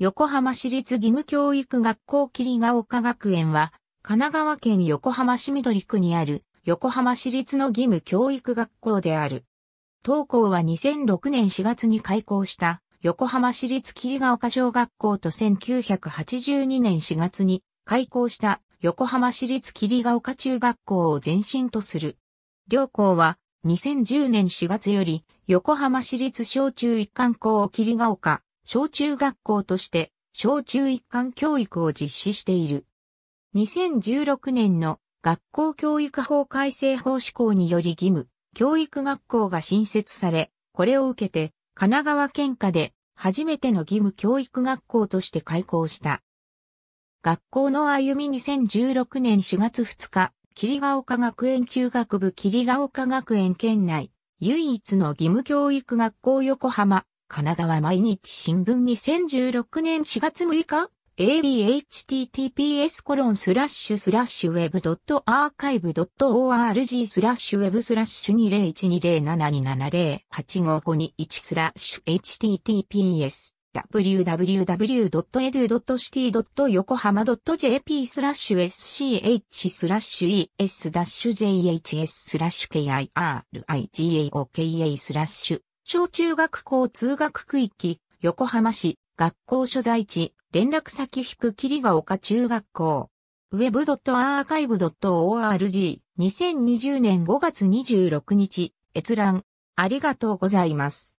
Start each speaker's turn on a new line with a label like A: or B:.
A: 横浜市立義務教育学校霧ヶ丘学園は、神奈川県横浜市緑区にある横浜市立の義務教育学校である。当校は2006年4月に開校した横浜市立霧ヶ丘小学校と1982年4月に開校した横浜市立霧ヶ丘中学校を前身とする。両校は2010年4月より横浜市立小中一貫校霧ヶ丘小中学校として小中一貫教育を実施している。2016年の学校教育法改正法施行により義務、教育学校が新設され、これを受けて神奈川県下で初めての義務教育学校として開校した。学校の歩み2016年4月2日、霧ヶ丘学園中学部霧ヶ丘学園県内、唯一の義務教育学校横浜神奈川毎日新聞2016年4月6日 abhttps コロンスラッシュスラッシュウェブドットアーカイブドット org スラッシュウェブスラッシュ2012072708551スラッシュ https www.edu.city.yokohama.jp スラッシュ sch スラッシュ es-jhs スラッシュ kirigaoka スラッシュ小中学校通学区域、横浜市、学校所在地、連絡先引く霧が丘中学校。web.archive.org 2020年5月26日、閲覧、ありがとうございます。